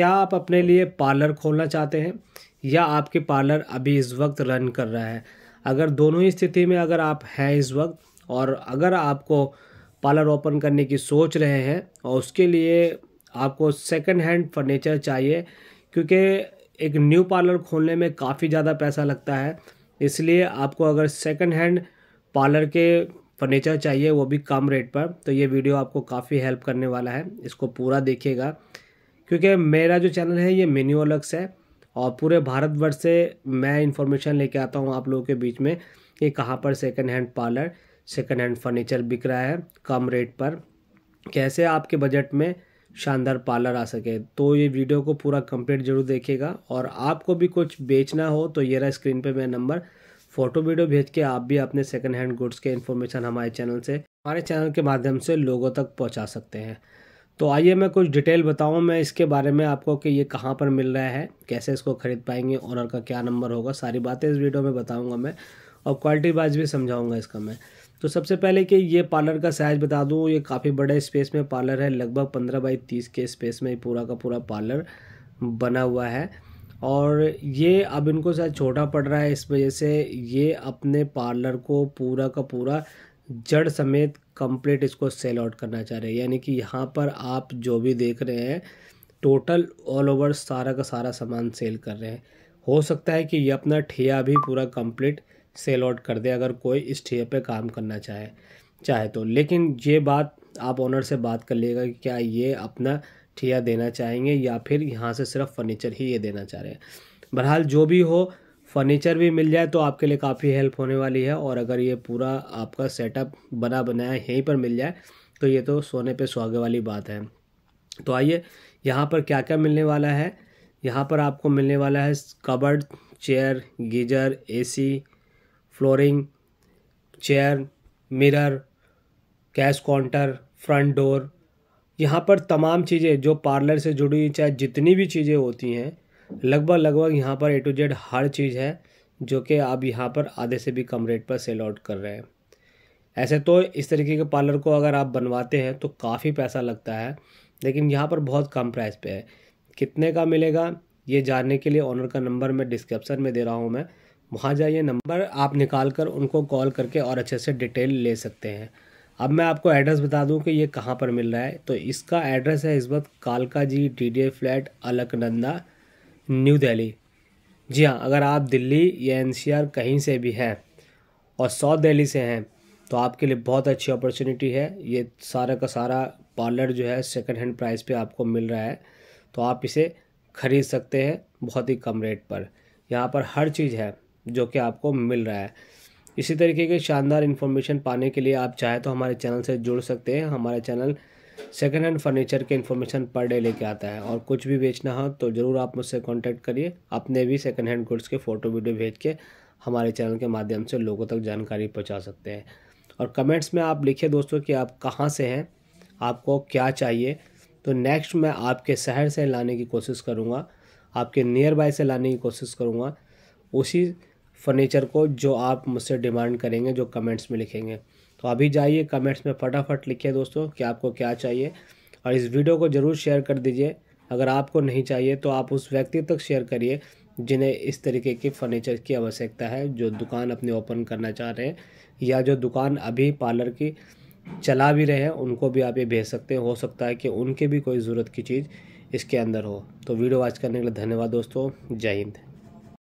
क्या आप अपने लिए पार्लर खोलना चाहते हैं या आपके पार्लर अभी इस वक्त रन कर रहा है अगर दोनों ही स्थिति में अगर आप हैं इस वक्त और अगर आपको पार्लर ओपन करने की सोच रहे हैं और उसके लिए आपको सेकंड हैंड फर्नीचर चाहिए क्योंकि एक न्यू पार्लर खोलने में काफ़ी ज़्यादा पैसा लगता है इसलिए आपको अगर सेकंड हैंड पार्लर के फर्नीचर चाहिए वो भी कम रेट पर तो ये वीडियो आपको काफ़ी हेल्प करने वाला है इसको पूरा देखिएगा क्योंकि मेरा जो चैनल है ये अलग्स है और पूरे भारतवर्ष से मैं इन्फॉर्मेशन लेके आता हूँ आप लोगों के बीच में कि कहाँ पर second hand parlour second hand furniture बिक रहा है कम रेट पर कैसे आपके बजट में शानदार पार्लर आ सके तो ये वीडियो को पूरा कंप्लीट जरूर देखिएगा और आपको भी कुछ बेचना हो तो ये रहा स्क्रीन पे मेरा नंबर फ़ोटो वीडियो भेज के आप भी अपने सेकंड हैंड गुड्स के इन्फॉर्मेशन हमारे चैनल से हमारे चैनल के माध्यम से लोगों तक पहुंचा सकते हैं तो आइए मैं कुछ डिटेल बताऊं मैं इसके बारे में आपको कि ये कहाँ पर मिल रहा है कैसे इसको ख़रीद पाएंगे ऑनर का क्या नंबर होगा सारी बातें इस वीडियो में बताऊंगा मैं और क्वालिटी वाइज भी समझाऊंगा इसका मैं तो सबसे पहले कि ये पार्लर का साइज़ बता दूँ ये काफ़ी बड़े स्पेस में पार्लर है लगभग पंद्रह बाई तीस के स्पेस में पूरा का पूरा पार्लर बना हुआ है और ये अब इनको शायद छोटा पड़ रहा है इस वजह से ये अपने पार्लर को पूरा का पूरा जड़ समेत कंप्लीट इसको सेल आउट करना चाह रहे हैं यानी कि यहाँ पर आप जो भी देख रहे हैं टोटल ऑल ओवर सारा का सारा सामान सेल कर रहे हैं हो सकता है कि ये अपना ठिया भी पूरा कंप्लीट सेल आउट कर दे अगर कोई इस ठिया पे काम करना चाहे चाहे तो लेकिन ये बात आप ओनर से बात कर लेगा कि क्या ये अपना ठिया देना चाहेंगे या फिर यहाँ से सिर्फ फर्नीचर ही ये देना चाह रहे हैं बहरहाल जो भी हो फर्नीचर भी मिल जाए तो आपके लिए काफ़ी हेल्प होने वाली है और अगर ये पूरा आपका सेटअप बना बनाया यहीं पर मिल जाए तो ये तो सोने पे सुहागे वाली बात है तो आइए यहाँ पर क्या क्या मिलने वाला है यहाँ पर आपको मिलने वाला है cupboard chair geyser AC flooring chair mirror cash counter front door यहाँ पर तमाम चीज़ें जो पार्लर से जुड़ी हुई चाहे जितनी भी चीज़ें होती हैं लगभग लगभग यहाँ पर ए टू जेड हर चीज़ है जो कि आप यहाँ पर आधे से भी कम रेट पर सेल आउट कर रहे हैं ऐसे तो इस तरीके के पार्लर को अगर आप बनवाते हैं तो काफ़ी पैसा लगता है लेकिन यहाँ पर बहुत कम प्राइस पे है कितने का मिलेगा ये जानने के लिए ऑनर का नंबर मैं डिस्क्रिप्सन में दे रहा हूँ मैं वहाँ जाइए नंबर आप निकाल कर उनको कॉल करके और अच्छे से डिटेल ले सकते हैं अब मैं आपको एड्रेस बता दूं कि ये कहाँ पर मिल रहा है तो इसका एड्रेस है इस वक्त Kalkaji D flat Alaknanda new Delhi जी हाँ अगर आप दिल्ली या एनसीआर कहीं से भी हैं और साउथ दिल्ली से हैं तो आपके लिए बहुत अच्छी अपॉर्चुनिटी है ये सारा का सारा पार्लर जो है सेकेंड हैंड प्राइस पे आपको मिल रहा है तो आप इसे ख़रीद सकते हैं बहुत ही कम रेट पर यहाँ पर हर चीज़ है जो कि आपको मिल रहा है इसी तरीके के शानदार इन्फॉर्मेशन पाने के लिए आप चाहे तो हमारे चैनल से जुड़ सकते हैं हमारे चैनल सेकेंड हैंड फर्नीचर के इन्फॉर्मेशन पर डे लेके आता है और कुछ भी बेचना हो तो ज़रूर आप मुझसे कॉन्टैक्ट करिए अपने भी सेकेंड हैंड गुड्स के फ़ोटो वीडियो भेज के हमारे चैनल के माध्यम से लोगों तक जानकारी पहुँचा सकते हैं और कमेंट्स में आप लिखिए दोस्तों कि आप कहाँ से हैं आपको क्या चाहिए तो नेक्स्ट मैं आपके शहर से लाने की कोशिश करूँगा आपके नियर बाय से लाने की कोशिश करूँगा उसी फर्नीचर को जो आप मुझसे डिमांड करेंगे जो कमेंट्स में लिखेंगे तो अभी जाइए कमेंट्स में फटाफट लिखिए दोस्तों कि आपको क्या चाहिए और इस वीडियो को ज़रूर शेयर कर दीजिए अगर आपको नहीं चाहिए तो आप उस व्यक्ति तक शेयर करिए जिन्हें इस तरीके के फर्नीचर की आवश्यकता है जो दुकान अपनी ओपन करना चाह रहे हैं या जो दुकान अभी पार्लर की चला भी रहे हैं उनको भी आप ये भेज सकते हैं हो सकता है कि उनके भी कोई ज़रूरत की चीज़ इसके अंदर हो तो वीडियो वॉच करने के लिए धन्यवाद दोस्तों जय हिंद